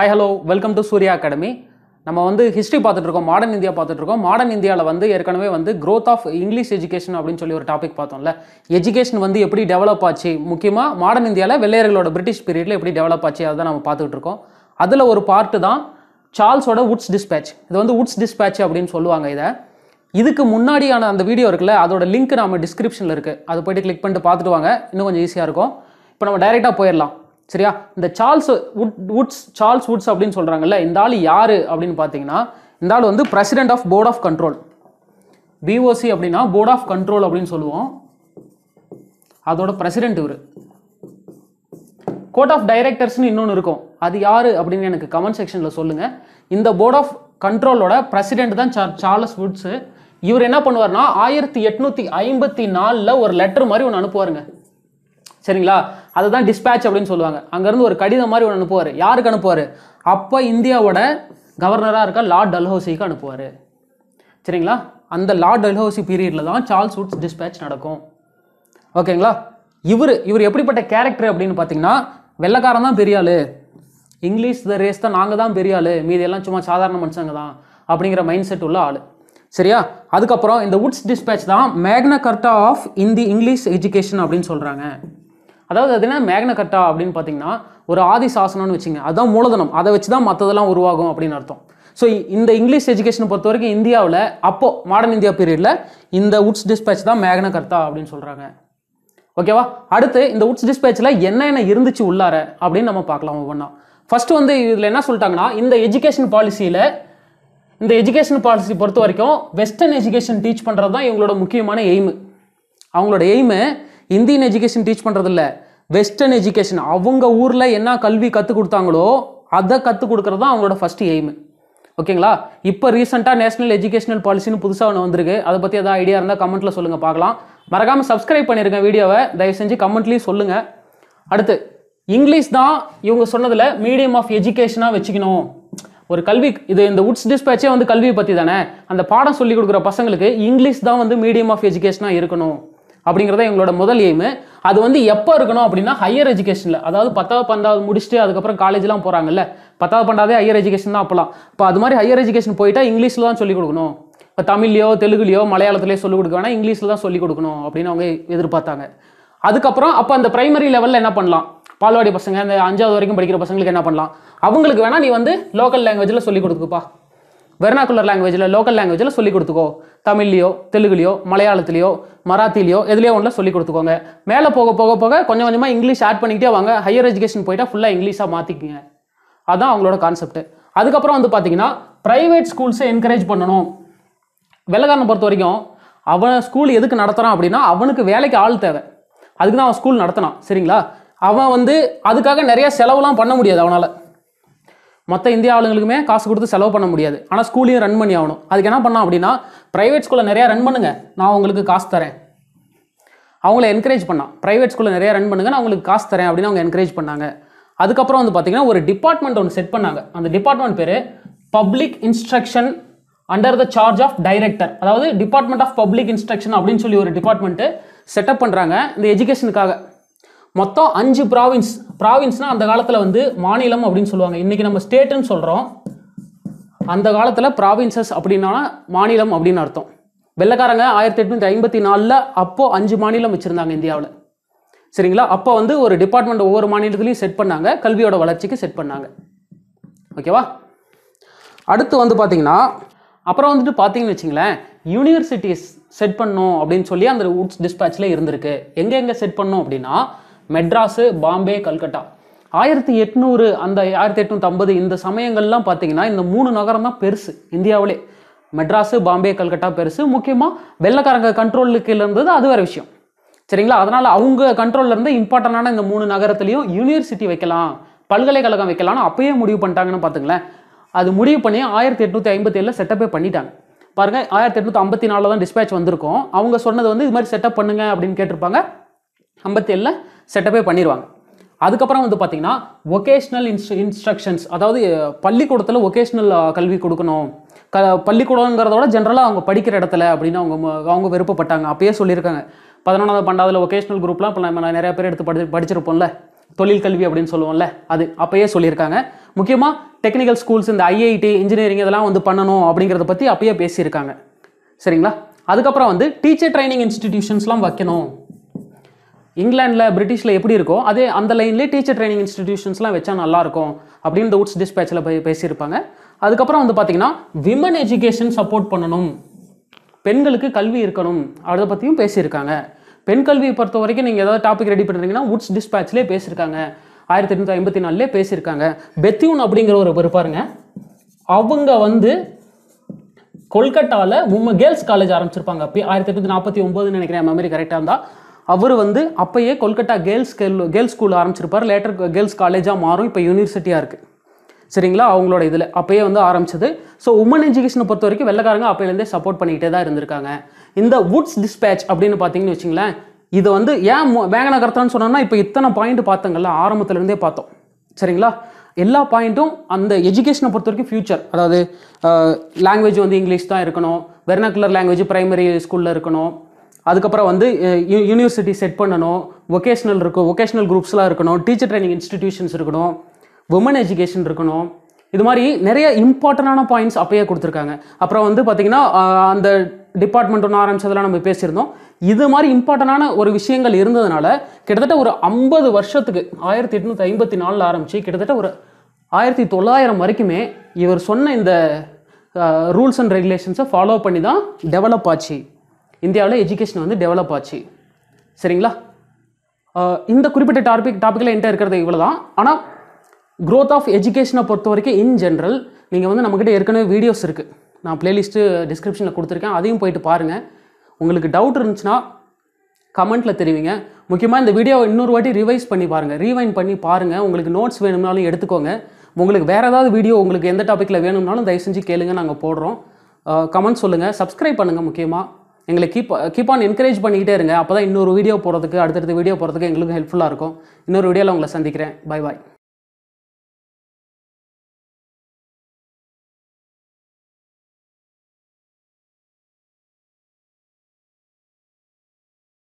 hi hello welcome to Surya academy நம்ம வந்து history பார்த்துட்ருக்கோம் மாடர்ன் இந்தியா பார்த்துட்ருக்கோம் மாடர்ன் இந்தியாவில் வந்து ஏற்கனவே வந்து க்ரோத் ஆஃப் இங்கிலீஷ் எஜுகேஷன் அப்படின்னு சொல்லி ஒரு டாபிக் பார்த்தோம்ல எஜுகேஷன் வந்து எப்படி டெவலப் ஆச்சு முக்கியமாக மாடர்ன் இந்தியாவில் வெள்ளையர்களோட பிரிட்டிஷ் பீரியடில் எப்படி டெவலப் ஆச்சு அதை நம்ம பார்த்துக்கிட்டு இருக்கோம் அதில் ஒரு பார்ட்டு தான் சார்ல்ஸோட உட்ஸ் டிஸ்பேச் இது வந்து உட்ஸ் டிஸ்பேச் அப்படின்னு சொல்லுவாங்க இதை இதுக்கு முன்னாடியான அந்த வீடியோ இருக்குல்ல அதோட லிங்க் நம்ம டிஸ்கிரிப்ஷனில் இருக்குது அதை போய்ட்டு கிளிக் பண்ணிட்டு பார்த்துட்டு வாங்க இன்னும் கொஞ்சம் ஈஸியாக இருக்கும் இப்போ நம்ம டைரெக்டாக போயிடலாம் சரியா இந்த Charles Wood Woods Charles Woods அப்படின்னு சொல்கிறாங்கல்ல இந்த ஆள் யார் அப்படின்னு பார்த்தீங்கன்னா இந்த ஆள் வந்து president of board of control BOC அப்படின்னா போர்ட் ஆஃப் கண்ட்ரோல் அப்படின்னு சொல்லுவோம் அதோட பிரசிடென்ட் இவர் கோர்ட் ஆஃப் டைரக்டர்ஸ்னு இன்னொன்று இருக்கும் அது யார் அப்படின்னு எனக்கு கமெண்ட் செக்ஷனில் சொல்லுங்கள் இந்த போர்ட் ஆஃப் கண்ட்ரோலோட பிரசிடென்ட் தான் சார்லஸ் வுட்ஸு இவர் என்ன பண்ணுவார்னா ஆயிரத்தி எட்நூற்றி ஐம்பத்தி நாலில் ஒரு லெட்டர் மாதிரி ஒன்று அனுப்புவாருங்க சரிங்களா அதுதான் டிஸ்பேச் அப்படின்னு சொல்லுவாங்க அங்கேருந்து ஒரு கடிதம் மாதிரி ஒன்று அனுப்புவார் யாருக்கு அனுப்புவார் அப்போ இந்தியாவோட கவர்னராக இருக்க லார்ட் டல்ஹோசிக்கு அனுப்புவார் சரிங்களா அந்த லார்ட் டல்ஹோசி பீரியடில் தான் சார்ல்ஸ் வுட்ஸ் டிஸ்பேட்ச் நடக்கும் ஓகேங்களா இவர் இவர் எப்படிப்பட்ட கேரக்டர் அப்படின்னு பார்த்தீங்கன்னா வெள்ளக்காரன் தான் பெரிய ஆள் இங்கிலீஷ் த ரேஸ் தான் நாங்கள் தான் பெரிய ஆள் மீதி எல்லாம் சும்மா சாதாரண மனுஷங்க தான் அப்படிங்கிற மைண்ட் செட் உள்ள ஆள் சரியா அதுக்கப்புறம் இந்த வுட்ஸ் டிஸ்பேட்ச் தான் மேக்ன கர்ட்டா ஆஃப் இந்தி இங்கிலீஷ் எஜுகேஷன் அப்படின்னு சொல்கிறாங்க அதாவது அது என்ன கட்டா அப்படின்னு பார்த்தீங்கன்னா ஒரு ஆதி சாசனம்னு வச்சுங்க அதுதான் மூலதனம் அதை வச்சு தான் மற்றதெல்லாம் உருவாகும் அப்படின்னு அர்த்தம் ஸோ இந்த இங்கிலீஷ் எஜுகேஷனை பொறுத்த வரைக்கும் இந்தியாவில் அப்போது மாடர்ன் இந்தியா பீரியடில் இந்த உட்ஸ் டிஸ்பேச் தான் கர்த்தா அப்படின்னு சொல்கிறாங்க ஓகேவா அடுத்து இந்த உட்ஸ் டிஸ்பேச்சில் என்னென்ன இருந்துச்சு உள்ளார அப்படின்னு நம்ம பார்க்கலாம் ஒவ்வொன்றா ஃபஸ்ட்டு வந்து இதில் என்ன சொல்லிட்டாங்கன்னா இந்த எஜுகேஷன் பாலிசியில் இந்த எஜுகேஷன் பாலிசி பொறுத்த வரைக்கும் வெஸ்டர்ன் எஜுகேஷன் டீச் பண்ணுறது தான் இவங்களோட முக்கியமான எய்மு அவங்களோட எய்மு இந்தியன் எஜுகேஷன் டீச் பண்ணுறதில்ல வெஸ்டர்ன் எஜுகேஷன் அவங்க ஊரில் என்ன கல்வி கற்றுக் கொடுத்தாங்களோ அதை கற்றுக் கொடுக்குறது தான் அவங்களோட ஃபஸ்ட்டு எய்மு ஓகேங்களா இப்போ ரீசெண்டாக நேஷனல் எஜுகேஷனல் பாலிசின்னு புதுசாக ஒன்று வந்திருக்கு அதை பற்றி எதாவது ஐடியா இருந்தால் கமெண்ட்டில் சொல்லுங்கள் பார்க்கலாம் மறக்காமல் சப்ஸ்கிரைப் பண்ணியிருக்கேன் வீடியோவை தயவு செஞ்சு கமெண்ட்லேயும் சொல்லுங்கள் அடுத்து இங்கிலீஷ் தான் இவங்க சொன்னதில் மீடியம் ஆஃப் எஜுகேஷனாக வச்சுக்கணும் ஒரு கல்வி இது இந்த உட்ஸ் டிஸ்பேச்சே வந்து கல்வியை பற்றி தானே அந்த பாடம் சொல்லி கொடுக்குற பசங்களுக்கு இங்கிலீஷ் தான் வந்து மீடியம் ஆஃப் எஜுகேஷனாக இருக்கணும் அப்படிங்கிறத எங்களோட முதல் எய்மு அது வந்து எப்போ இருக்கணும் அப்படின்னா ஹையர் எஜுகேஷனில் அதாவது பத்தாவது பன்னெண்டாவது முடிச்சுட்டு அதுக்கப்புறம் காலேஜ்லாம் போகிறாங்கல்ல பத்தாவது பன்னெண்டாவது ஹையர் எஜுகேஷன் தான் அப்போலாம் இப்போ அது மாதிரி ஹையர் எஜுகேஷன் போயிட்டா இங்கிலீஷில் தான் சொல்லிக் கொடுக்கணும் இப்போ தமிழ்லையோ தெலுங்குலையோ மலையாளத்துலேயோ சொல்லிக் கொடுக்க வேணா இங்கிலீஷில் தான் சொல்லிக் கொடுக்கணும் அப்படின்னு அவங்க எதிர்பார்த்தாங்க அதுக்கப்புறம் அப்போ அந்த பிரைமரி லெவலில் என்ன பண்ணலாம் பால்வாடி பசங்க இந்த அஞ்சாவது வரைக்கும் படிக்கிற பசங்களுக்கு என்ன பண்ணலாம் அவங்களுக்கு வேணால் நீ வந்து லோக்கல் லாங்குவேஜில் சொல்லிக் கொடுக்குப்பா வெர்னாக்குலர் லாங்குவேஜில் லோக்கல் லாங்குவேஜில் சொல்லிக் கொடுத்துக்கோ தமிழ்லையோ தெலுங்குலையோ மலையாளத்துலையோ மராத்திலையோ எதுலையோ ஒன்றில் சொல்லிக் கொடுத்துக்கோங்க மேலே போக போக போக கொஞ்சம் கொஞ்சமாக இங்கிலீஷ் ஆட் பண்ணிக்கிட்டே வாங்க ஹையர் எஜுகேஷன் போயிட்டால் ஃபுல்லாக இங்கிலீஷாக மாற்றிக்கிங்க அதுதான் அவங்களோட கான்செப்ட் அதுக்கப்புறம் வந்து பார்த்தீங்கன்னா ப்ரைவேட் ஸ்கூல்ஸை என்கரேஜ் பண்ணணும் வெள்ளக்காரனை பொறுத்த வரைக்கும் அவன் ஸ்கூல் எதுக்கு நடத்துகிறான் அப்படின்னா அவனுக்கு வேலைக்கு ஆள் தேவை அதுக்கு தான் அவன் ஸ்கூல் நடத்தினான் சரிங்களா அவன் வந்து அதுக்காக நிறைய செலவுலாம் பண்ண முடியாது அவனால் மொத்த இந்திய ஆளுங்களுக்குமே காசு கொடுத்து செலவு பண்ண முடியாது ஆனால் ஸ்கூலையும் ரன் பண்ணி ஆகணும் அதுக்கு என்ன பண்ணோம் அப்படின்னா ப்ரைவேட் ஸ்கூலில் நிறையா ரன் பண்ணுங்கள் நான் உங்களுக்கு காசு தரேன் அவங்கள என்கரேஜ் பண்ணால் ப்ரைவேட் ஸ்கூலில் நிறையா ரன் பண்ணுங்க நான் உங்களுக்கு காசு தரேன் அப்படின்னு அவங்க என்கரேஜ் பண்ணாங்க அதுக்கப்புறம் வந்து பார்த்திங்கன்னா ஒரு டிபார்ட்மெண்ட் ஒன்று செட் பண்ணாங்க அந்த டிபார்ட்மெண்ட் பேர் public instruction under the charge of director அதாவது டிபார்ட்மெண்ட் ஆஃப் பப்ளிக் இன்ஸ்ட்ரக்ஷன் அப்படின்னு சொல்லி ஒரு டிபார்ட்மெண்ட்டு செட்டப் பண்ணுறாங்க இந்த எஜுகேஷனுக்காக மொத்தம் அஞ்சு ப்ராவின்ஸ் ப்ராவின்ஸ்னால் அந்த காலத்தில் வந்து மாநிலம் அப்படின்னு சொல்லுவாங்க இன்றைக்கி நம்ம ஸ்டேட்டுன்னு சொல்கிறோம் அந்த காலத்தில் ப்ராவின்சஸ் அப்படின்னா மாநிலம் அப்படின்னு அர்த்தம் வெள்ளக்காரங்க ஆயிரத்தி எட்நூற்றி ஐம்பத்தி நாலில் அப்போது அஞ்சு மாநிலம் வச்சுருந்தாங்க இந்தியாவில் சரிங்களா அப்போ வந்து ஒரு டிபார்ட்மெண்ட் ஒவ்வொரு மாநிலத்துலையும் செட் பண்ணாங்க கல்வியோட வளர்ச்சிக்கு செட் பண்ணாங்க ஓகேவா அடுத்து வந்து பார்த்திங்கன்னா அப்புறம் வந்துட்டு பார்த்தீங்கன்னு வச்சிங்களேன் யூனிவர்சிட்டிஸ் செட் பண்ணும் அப்படின்னு சொல்லி அந்த உட்ஸ் டிஸ்பேச்சில் இருந்திருக்கு எங்கே எங்கே செட் பண்ணும் அப்படின்னா மெட்ராஸு பாம்பே கல்கட்டா ஆயிரத்தி எட்நூறு அந்த ஆயிரத்தி எட்நூற்றி ஐம்பது இந்த சமயங்கள்லாம் பார்த்தீங்கன்னா இந்த மூணு நகரம் தான் பெருசு இந்தியாவிலே மெட்ராஸு பாம்பே கல்கட்டா பெருசு முக்கியமாக வெள்ளக்காரங்க கண்ட்ரோலுக்கு இருந்தது அது வேறு விஷயம் சரிங்களா அதனால் அவங்க கண்ட்ரோலில் இருந்து இம்பார்ட்டண்டான இந்த மூணு நகரத்துலையும் யூனிவர்சிட்டி வைக்கலாம் பல்கலைக்கழகம் வைக்கலாம்னு அப்பயே முடிவு பண்ணிட்டாங்கன்னு பார்த்துங்களேன் அது முடிவு பண்ணி ஆயிரத்தி எட்நூற்றி ஐம்பத்தி ஏழில் செட்டப்பே பண்ணிட்டாங்க பாருங்கள் ஆயிரத்தி எட்நூற்றி ஐம்பத்தி நாலில் தான் டிஸ்பேச் வந்திருக்கும் அவங்க சொன்னது வந்து இது மாதிரி செட்டப் பண்ணுங்க அப்படின்னு கேட்டிருப்பாங்க ஐம்பத்தி ஏழில் செட்டப்பே பண்ணிடுவாங்க அதுக்கப்புறம் வந்து பார்த்திங்கன்னா ஒகேஷ்னல் இன்ஸ்ட் இன்ஸ்ட்ரக்ஷன்ஸ் அதாவது பள்ளிக்கூடத்தில் ஒகேஷ்னல் கல்வி கொடுக்கணும் க பள்ளிக்கூடங்கிறதோட ஜென்ரலாக அவங்க படிக்கிற இடத்துல அப்படின்னு அவங்க அவங்க விருப்பப்பட்டாங்க அப்போயே சொல்லியிருக்காங்க பதினொன்றாவது பன்னெண்டாவதுல ஒகேஷ்னல் குரூப்லாம் இப்போ நம்ம நிறையா பேர் எடுத்து படி படிச்சிருப்போம்ல தொழில் கல்வி அப்படின்னு சொல்லுவோம்ல அது அப்பயே சொல்லியிருக்காங்க முக்கியமாக டெக்னிக்கல் ஸ்கூல்ஸ் இந்த ஐஐடி இன்ஜினியரிங் இதெல்லாம் வந்து பண்ணணும் அப்படிங்கிறத பற்றி அப்பயே பேசியிருக்காங்க சரிங்களா அதுக்கப்புறம் வந்து டீச்சர் ட்ரைனிங் இன்ஸ்டிடியூஷன்ஸ்லாம் வைக்கணும் இங்கிலாண்டில் பிரிட்டிஷில் எப்படி இருக்கோ அதே அந்த லைன்லேயே டீச்சர் ட்ரைனிங் இன்ஸ்டிடியூஷன்ஸ்லாம் வச்சா நல்லாயிருக்கும் அப்படின்னு உட்ஸ் டிஸ்பேச்சில் போய் பேசியிருப்பாங்க அதுக்கப்புறம் வந்து பார்த்திங்கன்னா விமன் எஜுகேஷன் சப்போர்ட் பண்ணணும் பெண்களுக்கு கல்வி இருக்கணும் அதை பற்றியும் பேசியிருக்காங்க பெண் கல்வியை பொறுத்த வரைக்கும் நீங்கள் ஏதாவது டாபிக் ரெடி பண்ணுறீங்கன்னா உட்ஸ் டிஸ்பேச்சிலே பேசியிருக்காங்க ஆயிரத்தி எட்நூற்றி ஐம்பத்தி நாலுலேயே பேசியிருக்காங்க பெத்தியூன் அப்படிங்கிற ஒரு பாருங்க அவங்க வந்து கொல்கட்டாவில் உம கேர்ள்ஸ் காலேஜ் ஆரம்பிச்சிருப்பாங்க ஆயிரத்தி எட்நூற்றி நாற்பத்தி ஒம்பதுன்னு நினைக்கிறேன் மெமரி கரெக்டாக இருந்தால் அவர் வந்து அப்போயே கொல்கட்டா கேர்ள்ஸ் கேர்ள்ஸ் ஸ்கூல் ஆரம்பிச்சிருப்பார் லேட்டர் கேர்ள்ஸ் காலேஜாக மாறும் இப்போ யூனிவர்சிட்டியாக இருக்குது சரிங்களா அவங்களோட இதில் அப்போயே வந்து ஆரம்பிச்சது ஸோ உமன் எஜுகேஷனை பொறுத்த வரைக்கும் வெள்ளக்காரங்க அப்போலேருந்தே சப்போர்ட் பண்ணிக்கிட்டே தான் இருந்திருக்காங்க இந்த வுட்ஸ் டிஸ்பேச் அப்படின்னு பார்த்தீங்கன்னு வச்சுங்களேன் இது வந்து ஏன் வேங்கன கர்த்தான்னு சொன்னோம்னா இப்போ இத்தனை பாயிண்ட் பார்த்தங்கள்ல ஆரம்பத்துலேருந்தே பார்த்தோம் சரிங்களா எல்லா பாயிண்ட்டும் அந்த எஜுகேஷனை பொறுத்த வரைக்கும் ஃபியூச்சர் அதாவது லாங்குவேஜ் வந்து இங்கிலீஷ் தான் இருக்கணும் வெர்னாக்குலர் லாங்குவேஜ் ப்ரைமரி ஸ்கூலில் இருக்கணும் அதுக்கப்புறம் வந்து யூனிவர்சிட்டி செட் பண்ணணும் ஒகேஷ்னல் இருக்கும் ஒகேஷ்னல் குரூப்ஸ்லாம் இருக்கணும் டீச்சர் ட்ரைனிங் இன்ஸ்டிடியூஷன்ஸ் இருக்கணும் உமன் எஜுகேஷன் இருக்கணும் இது மாதிரி நிறைய இம்பார்ட்டண்டான பாயிண்ட்ஸ் அப்பயே கொடுத்துருக்காங்க அப்புறம் வந்து பார்த்திங்கன்னா அந்த டிபார்ட்மெண்ட் ஒன்று ஆரம்பித்ததெல்லாம் நம்ம பேசியிருந்தோம் இது மாதிரி இம்பார்ட்டண்டான ஒரு விஷயங்கள் இருந்ததுனால கிட்டத்தட்ட ஒரு ஐம்பது வருஷத்துக்கு ஆயிரத்தி எட்நூற்றி ஐம்பத்தி நாலில் ஆரம்பித்து கிட்டத்தட்ட ஒரு ஆயிரத்தி தொள்ளாயிரம் வரைக்குமே இவர் சொன்ன இந்த ரூல்ஸ் அண்ட் ரெகுலேஷன்ஸை ஃபாலோ பண்ணி தான் டெவலப் ஆச்சு இந்தியாவில் எஜுகேஷன் வந்து டெவலப் ஆச்சு சரிங்களா இந்த குறிப்பிட்ட டாபிக் டாப்பிக்கில் என்கிட்ட இருக்கிறது இவ்வளோ தான் ஆனால் க்ரோத் ஆஃப் எஜுகேஷனை பொறுத்த வரைக்கும் இன் ஜென்ரல் நீங்கள் வந்து நம்மக்கிட்ட ஏற்கனவே வீடியோஸ் இருக்குது நான் ப்ளேலிஸ்ட்டு டிஸ்கிரிப்ஷனில் கொடுத்துருக்கேன் அதையும் போயிட்டு பாருங்கள் உங்களுக்கு டவுட் இருந்துச்சுன்னா கமெண்ட்டில் தெரிவிங்க முக்கியமாக இந்த வீடியோவை இன்னொரு வாட்டி ரிவைஸ் பண்ணி பாருங்கள் ரீவைன் பண்ணி பாருங்கள் உங்களுக்கு நோட்ஸ் வேணும்னாலும் எடுத்துக்கோங்க உங்களுக்கு வேறு ஏதாவது வீடியோ உங்களுக்கு எந்த டாப்பிக்கில் வேணும்னாலும் தயவு செஞ்சு கேளுங்க நாங்கள் போடுறோம் கமெண்ட் சொல்லுங்கள் சப்ஸ்கிரைப் பண்ணுங்கள் முக்கியமாக எங்களை கீப் கீப் ஆன் என்கரேஜ் பண்ணிக்கிட்டே இருங்க அப்போ தான் இன்னொரு வீடியோ போகிறதுக்கு அடுத்தடுத்த வீடியோ போகிறதுக்கு எங்களுக்கும் ஹெல்ப்ஃபுல்லாக இருக்கும் இன்னொரு வீடியோவில் உங்களை சந்திக்கிறேன் பை பாய்